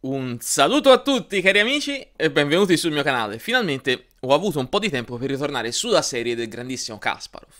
Un saluto a tutti cari amici e benvenuti sul mio canale. Finalmente ho avuto un po' di tempo per ritornare sulla serie del grandissimo Kasparov.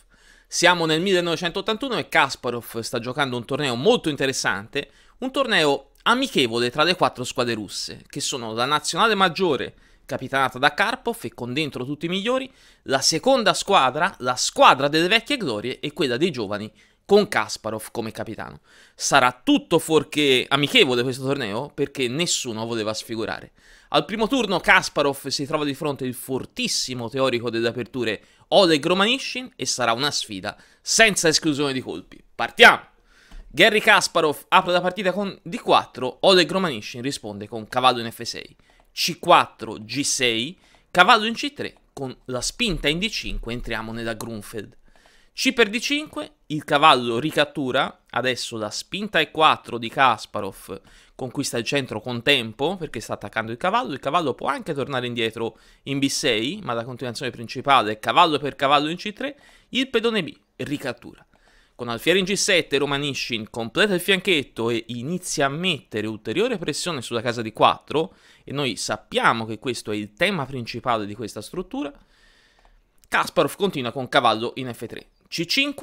Siamo nel 1981 e Kasparov sta giocando un torneo molto interessante, un torneo amichevole tra le quattro squadre russe, che sono la nazionale maggiore, capitanata da Karpov e con dentro tutti i migliori, la seconda squadra, la squadra delle vecchie glorie e quella dei giovani con Kasparov come capitano. Sarà tutto fuorché amichevole questo torneo perché nessuno voleva sfigurare. Al primo turno Kasparov si trova di fronte il fortissimo teorico delle aperture Oleg Romanishin e sarà una sfida senza esclusione di colpi. Partiamo! Gary Kasparov apre la partita con D4, Oleg Romanishin risponde con cavallo in F6, C4, G6, cavallo in C3, con la spinta in D5 entriamo nella Grunfeld. C per D5, il cavallo ricattura adesso la spinta E4 di Kasparov conquista il centro con tempo perché sta attaccando il cavallo. Il cavallo può anche tornare indietro in B6, ma la continuazione principale è cavallo per cavallo in C3. Il pedone B ricattura. Con alfiere in G7 Romanishin completa il fianchetto e inizia a mettere ulteriore pressione sulla casa di 4 e noi sappiamo che questo è il tema principale di questa struttura. Kasparov continua con cavallo in F3. C5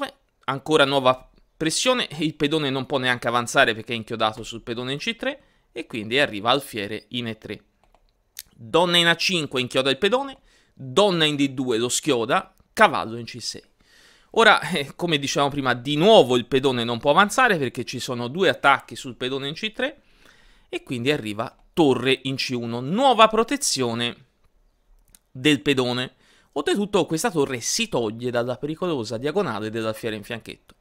ancora nuova pressione il pedone non può neanche avanzare perché è inchiodato sul pedone in C3 e quindi arriva alfiere in E3. Donna in A5 inchioda il pedone, donna in D2 lo schioda, cavallo in C6. Ora, eh, come dicevamo prima, di nuovo il pedone non può avanzare perché ci sono due attacchi sul pedone in C3 e quindi arriva torre in C1, nuova protezione del pedone. Oltretutto questa torre si toglie dalla pericolosa diagonale dell'alfiere in fianchetto.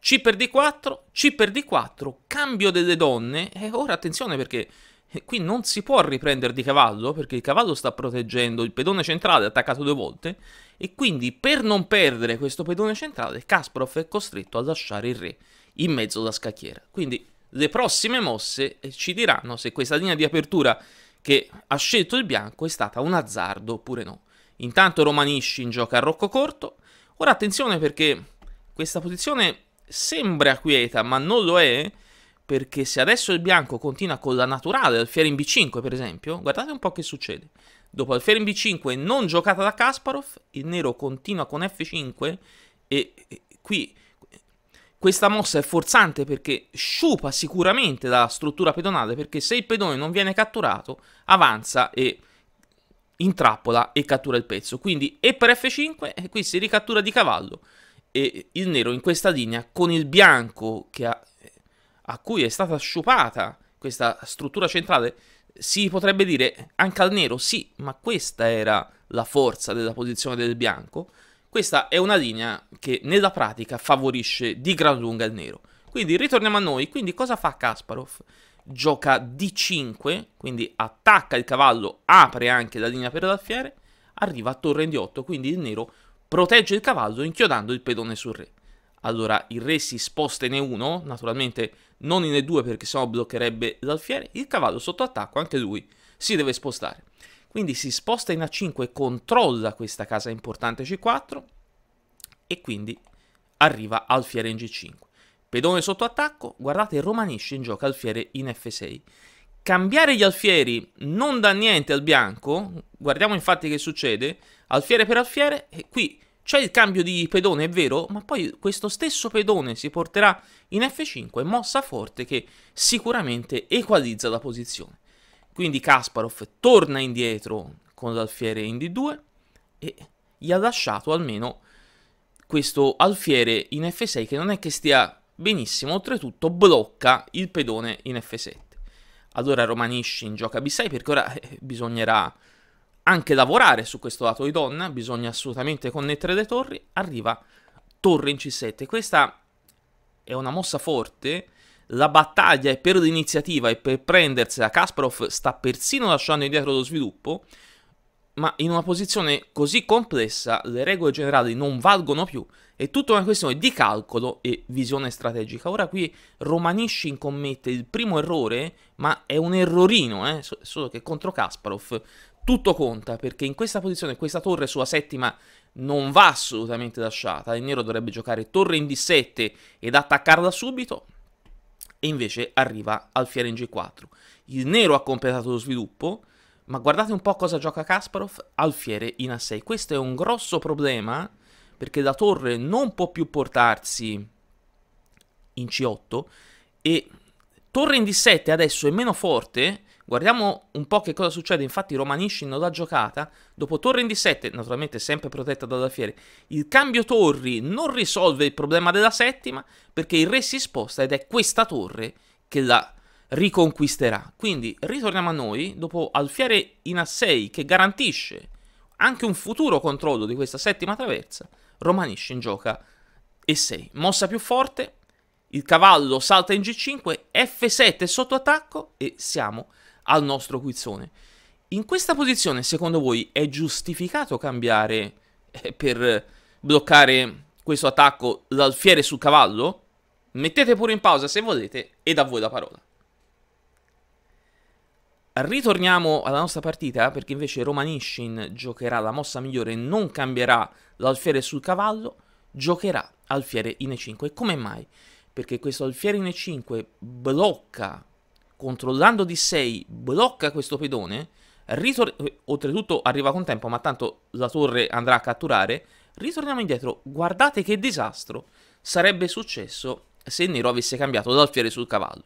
C per D4, C per D4, cambio delle donne, e ora attenzione perché eh, qui non si può riprendere di cavallo, perché il cavallo sta proteggendo il pedone centrale attaccato due volte, e quindi per non perdere questo pedone centrale Kasparov è costretto a lasciare il re in mezzo alla scacchiera. Quindi le prossime mosse eh, ci diranno se questa linea di apertura che ha scelto il bianco è stata un azzardo oppure no. Intanto Romanishin gioca a rocco corto. Ora attenzione perché questa posizione sembra quieta, ma non lo è, perché se adesso il bianco continua con la naturale, alfiere in B5 per esempio, guardate un po' che succede. Dopo alfiere in B5 non giocata da Kasparov, il nero continua con F5 e, e qui questa mossa è forzante perché sciupa sicuramente la struttura pedonale, perché se il pedone non viene catturato avanza e intrappola e cattura il pezzo. Quindi e per F5 e eh, qui si ricattura di cavallo e il nero in questa linea con il bianco ha, a cui è stata sciupata questa struttura centrale si potrebbe dire anche al nero sì, ma questa era la forza della posizione del bianco. Questa è una linea che nella pratica favorisce di gran lunga il nero. Quindi ritorniamo a noi, quindi cosa fa Kasparov? gioca D5, quindi attacca il cavallo, apre anche la linea per l'alfiere, arriva a torre in D8, quindi il nero protegge il cavallo inchiodando il pedone sul re. Allora il re si sposta in E1, naturalmente non in E2 perché sennò bloccherebbe l'alfiere, il cavallo sotto attacco, anche lui si deve spostare. Quindi si sposta in A5 e controlla questa casa importante C4 e quindi arriva alfiere in G5. Pedone sotto attacco, guardate il romanisce in gioco alfiere in F6. Cambiare gli alfieri non dà niente al bianco, guardiamo infatti che succede, alfiere per alfiere, e qui c'è il cambio di pedone, è vero, ma poi questo stesso pedone si porterà in F5, mossa forte che sicuramente equalizza la posizione. Quindi Kasparov torna indietro con l'alfiere in D2 e gli ha lasciato almeno questo alfiere in F6 che non è che stia benissimo, oltretutto blocca il pedone in F7. Allora in gioca B6 perché ora eh, bisognerà anche lavorare su questo lato di donna, bisogna assolutamente connettere le torri, arriva torre in C7. Questa è una mossa forte, la battaglia è per l'iniziativa e per prendersela Kasparov sta persino lasciando indietro lo sviluppo, ma in una posizione così complessa le regole generali non valgono più è tutta una questione di calcolo e visione strategica. Ora qui Romanishin commette il primo errore, ma è un errorino, eh? solo che contro Kasparov tutto conta, perché in questa posizione questa torre sulla settima non va assolutamente lasciata. Il nero dovrebbe giocare torre in D7 ed attaccarla subito, e invece arriva alfiere in G4. Il nero ha completato lo sviluppo, ma guardate un po' cosa gioca Kasparov, alfiere in A6. Questo è un grosso problema perché la torre non può più portarsi in C8 e torre in D7 adesso è meno forte. Guardiamo un po' che cosa succede, infatti Romaniscin non l'ha giocata, dopo torre in D7, naturalmente sempre protetta dalla fiere, il cambio torri non risolve il problema della settima, perché il re si sposta ed è questa torre che la riconquisterà. Quindi ritorniamo a noi, dopo alfiere in A6 che garantisce anche un futuro controllo di questa settima traversa, in gioca E6. Mossa più forte, il cavallo salta in G5, F7 sotto attacco e siamo al nostro quizzone. In questa posizione, secondo voi, è giustificato cambiare eh, per bloccare questo attacco l'alfiere sul cavallo? Mettete pure in pausa se volete e da voi la parola. Ritorniamo alla nostra partita perché invece Romanishin giocherà la mossa migliore, non cambierà l'alfiere sul cavallo, giocherà alfiere in E5. E come mai? Perché questo alfiere in E5 blocca, controllando D6, blocca questo pedone, eh, oltretutto arriva con tempo, ma tanto la torre andrà a catturare. Ritorniamo indietro, guardate che disastro sarebbe successo se il nero avesse cambiato l'alfiere sul cavallo.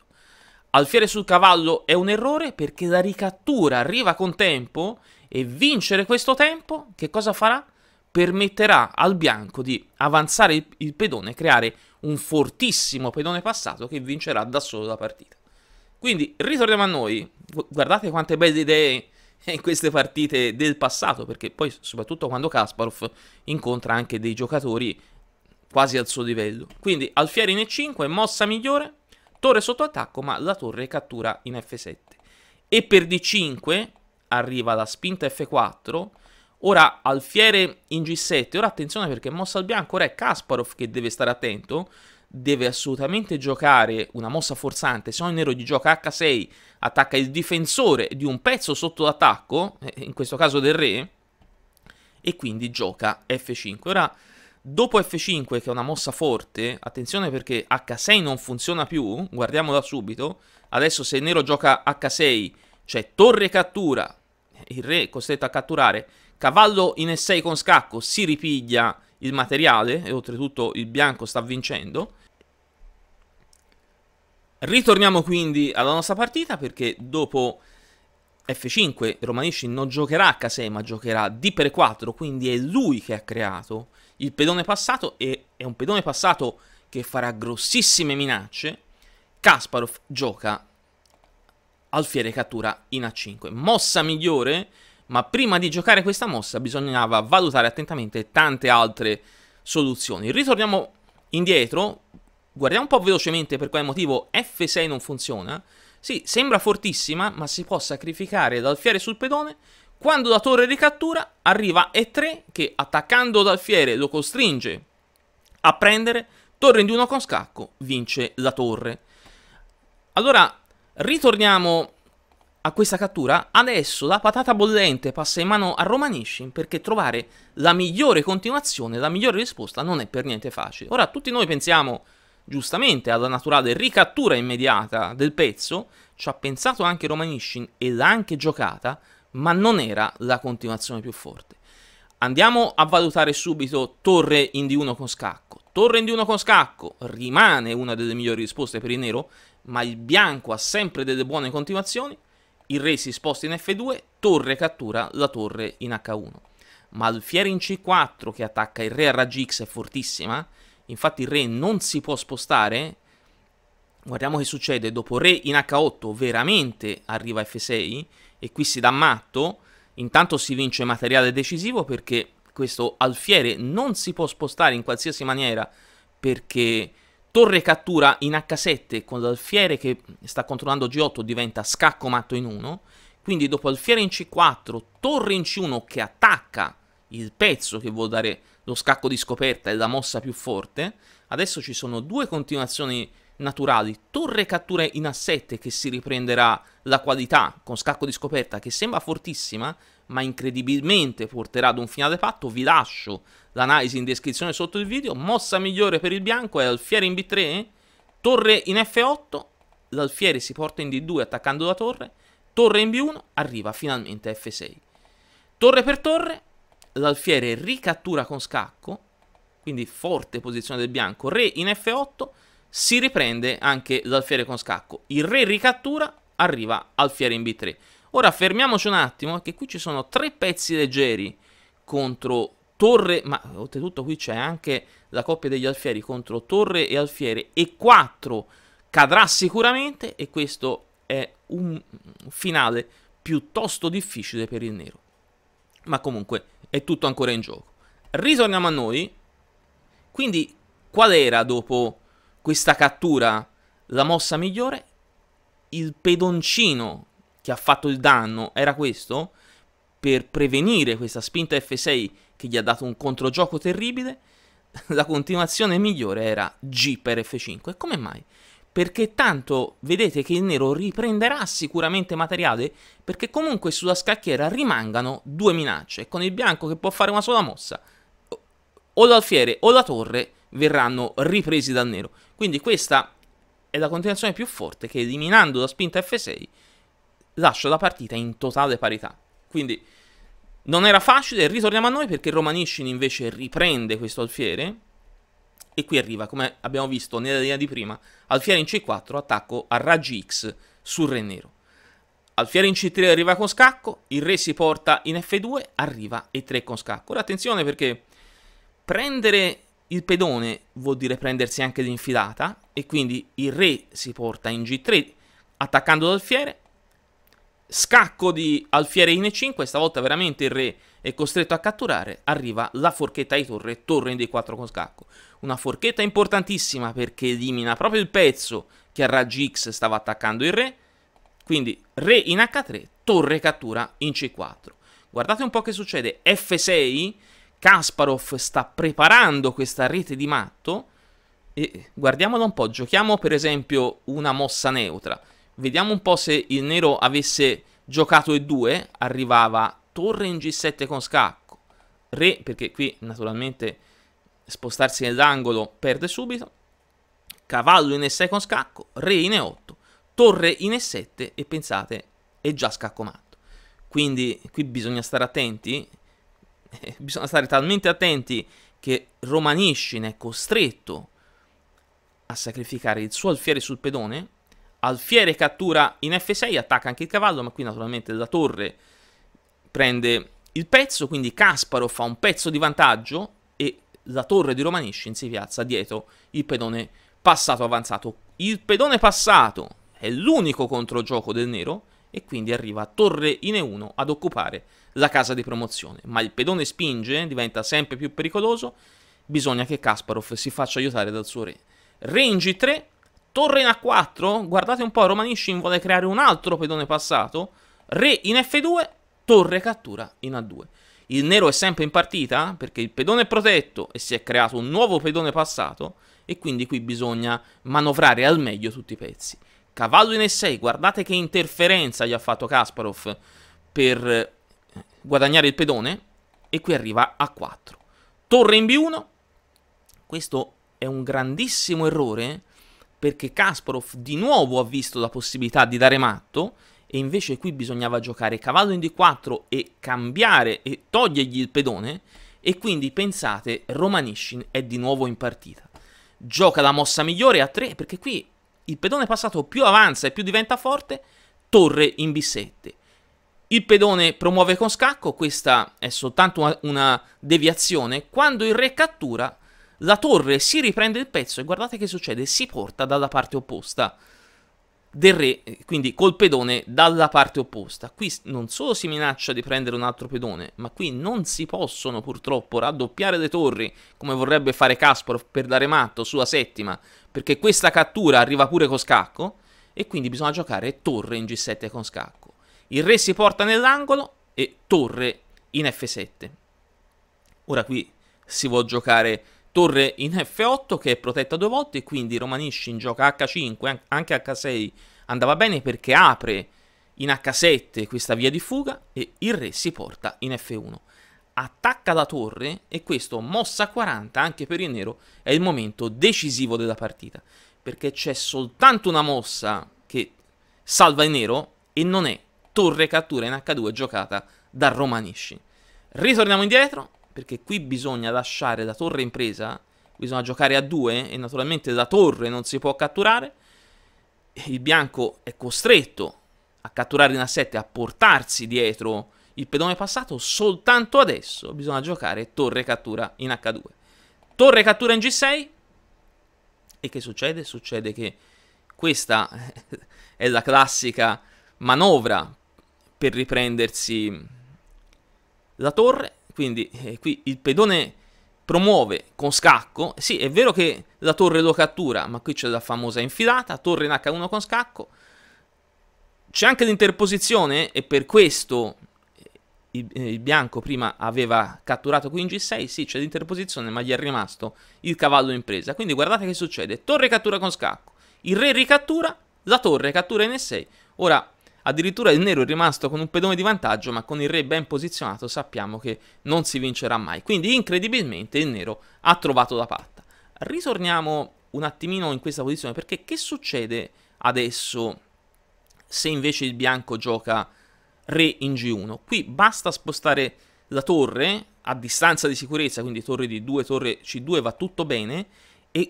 Alfiere sul cavallo è un errore perché la ricattura arriva con tempo e vincere questo tempo che cosa farà? Permetterà al bianco di avanzare il, il pedone e creare un fortissimo pedone passato che vincerà da solo la partita. Quindi ritorniamo a noi, guardate quante belle idee in queste partite del passato, perché poi soprattutto quando Kasparov incontra anche dei giocatori quasi al suo livello. Quindi Alfieri in E5 mossa migliore, Torre sotto attacco, ma la torre cattura in F7. E per D5 arriva la spinta F4. Ora alfiere in G7. Ora attenzione perché mossa al bianco. Ora è Kasparov che deve stare attento. Deve assolutamente giocare una mossa forzante. Se no il nero gli gioca H6. Attacca il difensore di un pezzo sotto attacco, eh, In questo caso del re. E quindi gioca F5. Ora Dopo F5, che è una mossa forte, attenzione perché H6 non funziona più, guardiamo da subito. Adesso se il nero gioca H6, cioè torre cattura, il re è costretto a catturare, cavallo in E6 con scacco, si ripiglia il materiale e oltretutto il bianco sta vincendo. Ritorniamo quindi alla nostra partita perché dopo F5 Romanisci non giocherà H6 ma giocherà D per 4, quindi è lui che ha creato il pedone passato e è un pedone passato che farà grossissime minacce, Kasparov gioca alfiere cattura in A5. Mossa migliore, ma prima di giocare questa mossa bisognava valutare attentamente tante altre soluzioni. Ritorniamo indietro, guardiamo un po' velocemente per quale motivo F6 non funziona. Sì, sembra fortissima, ma si può sacrificare l'alfiere sul pedone quando la torre ricattura arriva E3 che attaccando l'alfiere lo costringe a prendere, torre in uno con scacco, vince la torre. Allora, ritorniamo a questa cattura. Adesso la patata bollente passa in mano a Romanishin perché trovare la migliore continuazione, la migliore risposta non è per niente facile. Ora, tutti noi pensiamo giustamente alla naturale ricattura immediata del pezzo, ci ha pensato anche Romanishin e l'ha anche giocata, ma non era la continuazione più forte. Andiamo a valutare subito torre in D1 con scacco. Torre in D1 con scacco rimane una delle migliori risposte per il nero, ma il bianco ha sempre delle buone continuazioni. Il re si sposta in F2, torre cattura la torre in H1. Ma alfiere in C4 che attacca il re a raggi X è fortissima. Infatti il re non si può spostare. Guardiamo che succede. Dopo re in H8 veramente arriva F6 e qui si dà matto, intanto si vince materiale decisivo perché questo alfiere non si può spostare in qualsiasi maniera perché torre cattura in H7 con l'alfiere che sta controllando G8 diventa scacco matto in 1, quindi dopo alfiere in C4, torre in C1 che attacca il pezzo che vuol dare lo scacco di scoperta e la mossa più forte. Adesso ci sono due continuazioni naturali. Torre cattura in A7 che si riprenderà la qualità con scacco di scoperta che sembra fortissima ma incredibilmente porterà ad un finale fatto. Vi lascio l'analisi in descrizione sotto il video. Mossa migliore per il bianco è alfiere in B3, eh? torre in F8, l'alfiere si porta in D2 attaccando la torre, torre in B1, arriva finalmente a F6. Torre per torre, l'alfiere ricattura con scacco, quindi forte posizione del bianco, re in F8, si riprende anche l'alfiere con scacco. Il re ricattura, arriva alfiere in b3. Ora fermiamoci un attimo che qui ci sono tre pezzi leggeri contro torre, ma oltretutto qui c'è anche la coppia degli alfieri contro torre e alfiere e 4 cadrà sicuramente e questo è un finale piuttosto difficile per il nero. Ma comunque è tutto ancora in gioco. Ritorniamo a noi. Quindi qual era dopo questa cattura la mossa migliore? Il pedoncino che ha fatto il danno era questo? Per prevenire questa spinta F6 che gli ha dato un controgioco terribile, la continuazione migliore era G per F5. come mai? Perché tanto vedete che il nero riprenderà sicuramente materiale, perché comunque sulla scacchiera rimangano due minacce, con il bianco che può fare una sola mossa, o l'alfiere o la torre verranno ripresi dal nero. Quindi questa è la continuazione più forte che eliminando la spinta F6 lascia la partita in totale parità. Quindi non era facile, ritorniamo a noi perché Romaniscin invece riprende questo alfiere e qui arriva, come abbiamo visto nella linea di prima, alfiere in C4, attacco a raggi X sul re nero. Alfiere in C3 arriva con scacco, il re si porta in F2, arriva E3 con scacco. Ora attenzione perché prendere il pedone vuol dire prendersi anche l'infilata e quindi il re si porta in G3 attaccando l'alfiere. Scacco di alfiere in E5, stavolta veramente il re è costretto a catturare, arriva la forchetta di torre, torre in D4 con scacco. Una forchetta importantissima perché elimina proprio il pezzo che a raggi X stava attaccando il re. Quindi re in H3, torre cattura in C4. Guardate un po' che succede, F6 Kasparov sta preparando questa rete di matto e guardiamola un po', giochiamo per esempio una mossa neutra. Vediamo un po' se il nero avesse giocato e2, arrivava torre in g7 con scacco, re perché qui naturalmente spostarsi nell'angolo perde subito, cavallo in e6 con scacco, re in e8, torre in e7 e pensate è già scacco matto. Quindi qui bisogna stare attenti, eh, bisogna stare talmente attenti che Romaniscine è costretto a sacrificare il suo alfiere sul pedone. Alfiere cattura in F6, attacca anche il cavallo, ma qui naturalmente la torre prende il pezzo, quindi Kasparov fa un pezzo di vantaggio e la torre di Romaniscin si piazza dietro il pedone passato avanzato. Il pedone passato è l'unico controgioco del nero e quindi arriva a torre in E1 ad occupare la casa di promozione. Ma il pedone spinge, diventa sempre più pericoloso, bisogna che Kasparov si faccia aiutare dal suo re. Re in G3, torre in A4, guardate un po', Romanishin vuole creare un altro pedone passato, re in F2, torre cattura in A2. Il nero è sempre in partita perché il pedone è protetto e si è creato un nuovo pedone passato e quindi qui bisogna manovrare al meglio tutti i pezzi. Cavallo in E6, guardate che interferenza gli ha fatto Kasparov per guadagnare il pedone e qui arriva a 4. Torre in B1, questo è un grandissimo errore perché Kasparov di nuovo ha visto la possibilità di dare matto e invece qui bisognava giocare cavallo in D4 e cambiare e togliergli il pedone e quindi pensate Romanishin è di nuovo in partita. Gioca la mossa migliore a 3 perché qui il pedone passato più avanza e più diventa forte, torre in B7 il pedone promuove con scacco, questa è soltanto una, una deviazione. Quando il re cattura, la torre si riprende il pezzo e guardate che succede, si porta dalla parte opposta del re, eh, quindi col pedone dalla parte opposta. Qui non solo si minaccia di prendere un altro pedone, ma qui non si possono purtroppo raddoppiare le torri come vorrebbe fare Kasparov per dare matto sulla settima, perché questa cattura arriva pure con scacco e quindi bisogna giocare torre in G7 con scacco. Il re si porta nell'angolo e torre in f7. Ora qui si vuole giocare torre in f8 che è protetta due volte e quindi Romanishin gioca h5, anche h6 andava bene perché apre in h7 questa via di fuga e il re si porta in f1. Attacca la torre e questo mossa 40 anche per il nero è il momento decisivo della partita perché c'è soltanto una mossa che salva il nero e non è torre cattura in H2 giocata da Romanisci. Ritorniamo indietro, perché qui bisogna lasciare la torre impresa, bisogna giocare a 2 e naturalmente da torre non si può catturare. Il bianco è costretto a catturare in A7, a portarsi dietro il pedone passato, soltanto adesso bisogna giocare torre cattura in H2. Torre cattura in G6 e che succede? Succede che questa è la classica manovra per riprendersi la torre. Quindi eh, qui il pedone promuove con scacco. Sì, è vero che la torre lo cattura, ma qui c'è la famosa infilata, torre in H1 con scacco. C'è anche l'interposizione e per questo eh, il, eh, il, bianco prima aveva catturato qui in G6, sì c'è l'interposizione ma gli è rimasto il cavallo in presa. Quindi guardate che succede, torre cattura con scacco, il re ricattura, la torre cattura in E6. Ora Addirittura il nero è rimasto con un pedone di vantaggio, ma con il re ben posizionato sappiamo che non si vincerà mai. Quindi incredibilmente il nero ha trovato la patta. Ritorniamo un attimino in questa posizione, perché che succede adesso se invece il bianco gioca re in G1? Qui basta spostare la torre a distanza di sicurezza, quindi torre di 2 torre C2, va tutto bene. E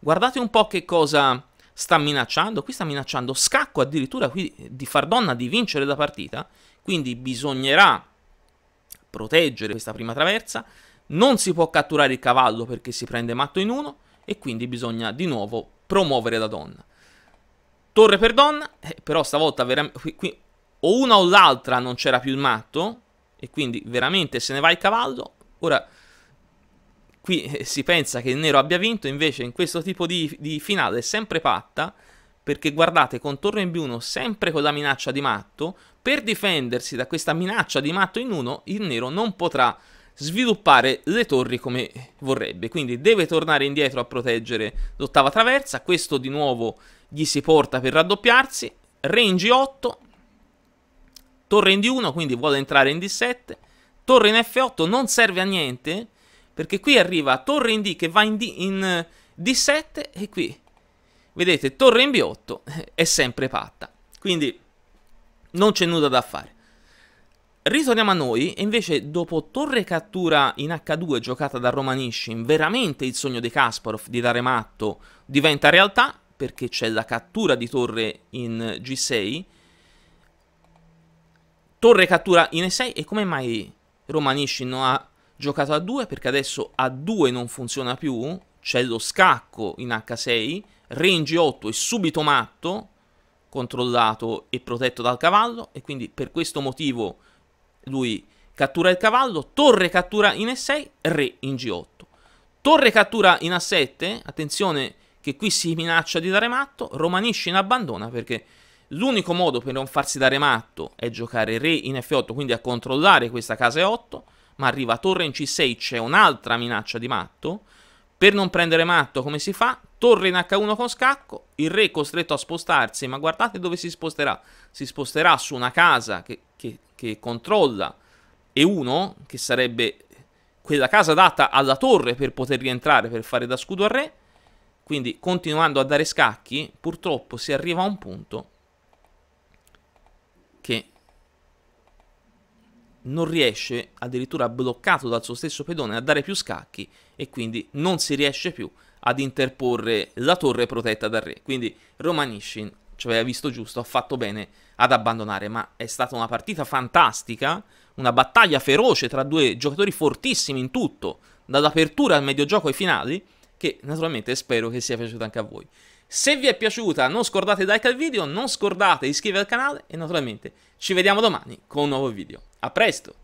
guardate un po' che cosa sta minacciando, qui sta minacciando Scacco addirittura qui di far donna di vincere la partita, quindi bisognerà proteggere questa prima traversa, non si può catturare il cavallo perché si prende matto in uno e quindi bisogna di nuovo promuovere la donna. Torre per donna, eh, però stavolta qui, qui, o una o l'altra non c'era più il matto e quindi veramente se ne va il cavallo. Ora Qui eh, si pensa che il nero abbia vinto, invece in questo tipo di, di finale è sempre patta, perché guardate, contorno in B1 sempre con la minaccia di matto, per difendersi da questa minaccia di matto in 1 il nero non potrà sviluppare le torri come vorrebbe, quindi deve tornare indietro a proteggere l'ottava traversa, questo di nuovo gli si porta per raddoppiarsi, re in G8, torre in D1, quindi vuole entrare in D7, torre in F8 non serve a niente perché qui arriva torre in D che va in, D, in eh, D7 e qui, vedete, torre in B8 eh, è sempre patta. Quindi non c'è nulla da fare. Ritorniamo a noi e invece dopo torre cattura in H2 giocata da Romanishin, veramente il sogno di Kasparov di dare matto diventa realtà perché c'è la cattura di torre in eh, G6. Torre cattura in E6 e come mai Romanishin non ha giocato a 2 perché adesso a 2 non funziona più, c'è lo scacco in H6, re in g 8 è subito matto, controllato e protetto dal cavallo e quindi per questo motivo lui cattura il cavallo, torre cattura in E6, re in G8. Torre cattura in A7, attenzione che qui si minaccia di dare matto, romanisce in abbandona perché l'unico modo per non farsi dare matto è giocare re in F8, quindi a controllare questa casa E8, ma arriva torre in C6, c'è un'altra minaccia di matto. Per non prendere matto come si fa? Torre in H1 con scacco, il re è costretto a spostarsi, ma guardate dove si sposterà. Si sposterà su una casa che, che, che controlla E1, che sarebbe quella casa data alla torre per poter rientrare, per fare da scudo al re. Quindi continuando a dare scacchi, purtroppo si arriva a un punto non riesce, addirittura bloccato dal suo stesso pedone, a dare più scacchi e quindi non si riesce più ad interporre la torre protetta dal re. Quindi Romanishin ci aveva visto giusto, ha fatto bene ad abbandonare, ma è stata una partita fantastica, una battaglia feroce tra due giocatori fortissimi in tutto, dall'apertura al mediogioco ai finali, che naturalmente spero che sia piaciuta anche a voi. Se vi è piaciuta non scordate di like al video, non scordate di iscrivervi al canale e naturalmente ci vediamo domani con un nuovo video. A presto!